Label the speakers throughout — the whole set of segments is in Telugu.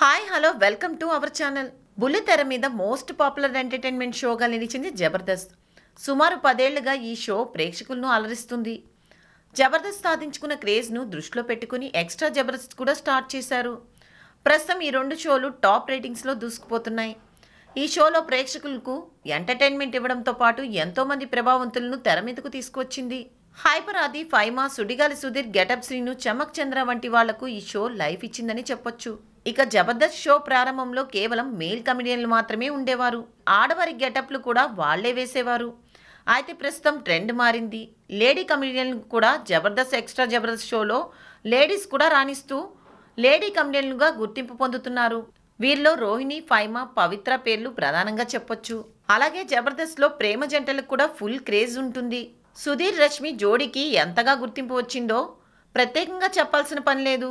Speaker 1: hi hello welcome to our channel బుల్లితెర మీద మోస్ట్ పాపులర్ ఎంటర్టైన్మెంట్ షోగా నిలిచింది జబర్దస్త్ సుమారు పదేళ్లుగా ఈ షో ప్రేక్షకులను అలరిస్తుంది జబర్దస్త్ సాధించుకున్న క్రేజ్ను దృష్టిలో పెట్టుకుని ఎక్స్ట్రా జబర్దస్త్ కూడా స్టార్ట్ చేశారు ప్రస్తుతం ఈ రెండు షోలు టాప్ రేటింగ్స్లో దూసుకుపోతున్నాయి ఈ షోలో ప్రేక్షకులకు ఎంటర్టైన్మెంట్ ఇవ్వడంతో పాటు ఎంతోమంది ప్రభావంతులను తెర మీదకు తీసుకొచ్చింది హైపర్ ఆది ఫైమా సుడిగాలి సుధీర్ గెటప్ శ్రీను చమక్ చంద్ర వంటి వాళ్లకు ఈ షో లైఫ్ ఇచ్చిందని చెప్పొచ్చు ఇక జబర్దస్త్ షో ప్రారంభంలో కేవలం మేల్ కమెడియన్లు మాత్రమే ఉండేవారు ఆడవారి గెటప్లు కూడా వాళ్లే వేసేవారు అయితే ప్రస్తుతం ట్రెండ్ మారింది లేడీ కమెడియన్లు కూడా జబర్దస్త్ ఎక్స్ట్రా జబర్దస్త్ షోలో లేడీస్ కూడా రాణిస్తూ లేడీ కమెడియన్లుగా గుర్తింపు పొందుతున్నారు వీరిలో రోహిణి ఫైమా పవిత్ర పేర్లు ప్రధానంగా చెప్పొచ్చు అలాగే జబర్దస్త్లో ప్రేమ జంటలకు కూడా ఫుల్ క్రేజ్ ఉంటుంది సుధీర్ రష్మి జోడీకి ఎంతగా గుర్తింపు వచ్చిందో ప్రత్యేకంగా చెప్పాల్సిన పని లేదు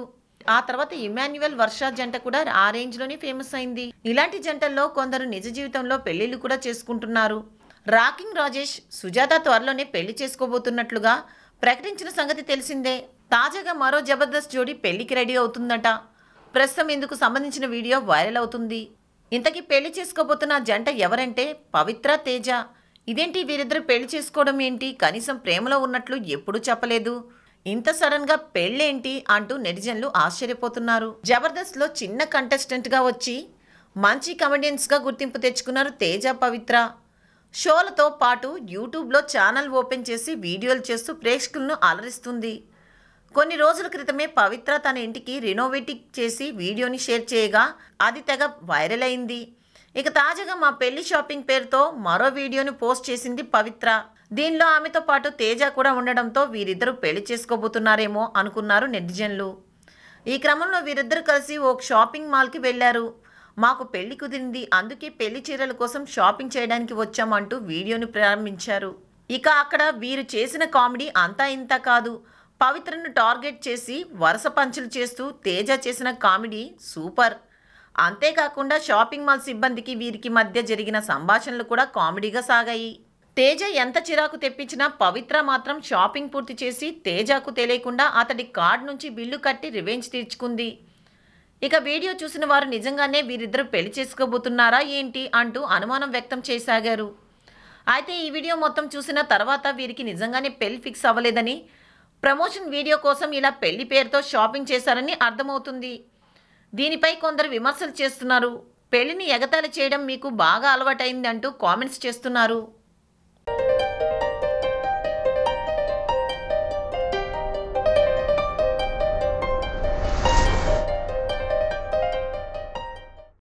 Speaker 1: ఆ తర్వాత ఇమాన్యువల్ వర్ష జంట కూడా ఆ రేంజ్లోనే ఫేమస్ అయింది ఇలాంటి జంటల్లో కొందరు నిజ జీవితంలో పెళ్లిళ్ళు కూడా చేసుకుంటున్నారు రాకింగ్ రాజేష్ సుజాత త్వరలోనే పెళ్లి చేసుకోబోతున్నట్లుగా ప్రకటించిన సంగతి తెలిసిందే తాజాగా మరో జబర్దస్త్ జోడీ పెళ్లికి రెడీ అవుతుందట ప్రస్తుతం ఇందుకు సంబంధించిన వీడియో వైరల్ అవుతుంది ఇంతకీ పెళ్లి చేసుకోబోతున్న జంట ఎవరంటే పవిత్ర తేజ ఇదేంటి వీరిద్దరు పెళ్లి చేసుకోవడం ఏంటి కనీసం ప్రేమలో ఉన్నట్లు ఎప్పుడూ చెప్పలేదు ఇంత సడన్ గా పెళ్ళేంటి అంటూ నెటిజన్లు ఆశ్చర్యపోతున్నారు జబర్దస్త్ లో చిన్న కంటెస్టెంట్ గా వచ్చి మంచి కమెడియన్స్ గా గుర్తింపు తెచ్చుకున్నారు తేజ పవిత్ర షోలతో పాటు యూట్యూబ్లో ఛానల్ ఓపెన్ చేసి వీడియోలు చేస్తూ ప్రేక్షకులను అలరిస్తుంది కొన్ని రోజుల క్రితమే పవిత్ర తన ఇంటికి రినోవేటింగ్ చేసి వీడియోని షేర్ చేయగా అది తెగ వైరల్ అయింది ఇక తాజాగా మా పెళ్లి షాపింగ్ పేరుతో మరో వీడియోని పోస్ట్ చేసింది పవిత్ర దీనిలో ఆమెతో పాటు తేజ కూడా ఉండడంతో వీరిద్దరూ పెళ్లి చేసుకోబోతున్నారేమో అనుకున్నారు నెటిజన్లు ఈ క్రమంలో వీరిద్దరు కలిసి ఓ షాపింగ్ మాల్కి వెళ్లారు మాకు పెళ్లి కుదిరింది అందుకే పెళ్లి చీరల కోసం షాపింగ్ చేయడానికి వచ్చామంటూ వీడియోను ప్రారంభించారు ఇక అక్కడ వీరు చేసిన కామెడీ అంతా ఇంత కాదు పవిత్రను టార్గెట్ చేసి వరుస పంచులు చేస్తూ తేజ చేసిన కామెడీ సూపర్ అంతేకాకుండా షాపింగ్ మాల్ సిబ్బందికి వీరికి మధ్య జరిగిన సంభాషణలు కూడా కామెడీగా సాగాయి తేజ ఎంత చిరాకు తెప్పించినా పవిత్ర మాత్రం షాపింగ్ పూర్తి చేసి తేజకు తెలియకుండా అతడి కార్డ్ నుంచి బిల్లు కట్టి రివెంజ్ తీర్చుకుంది ఇక వీడియో చూసిన వారు నిజంగానే వీరిద్దరు పెళ్లి చేసుకోబోతున్నారా ఏంటి అంటూ అనుమానం వ్యక్తం చేశాగారు అయితే ఈ వీడియో మొత్తం చూసిన తర్వాత వీరికి నిజంగానే పెళ్లి ఫిక్స్ అవ్వలేదని ప్రమోషన్ వీడియో కోసం ఇలా పెళ్లి పేరుతో షాపింగ్ చేశారని అర్థమవుతుంది దీనిపై కొందరు విమర్శలు చేస్తున్నారు పెళ్లిని ఎగతాళి చేయడం మీకు బాగా అలవాటైందంటూ కామెంట్స్ చేస్తున్నారు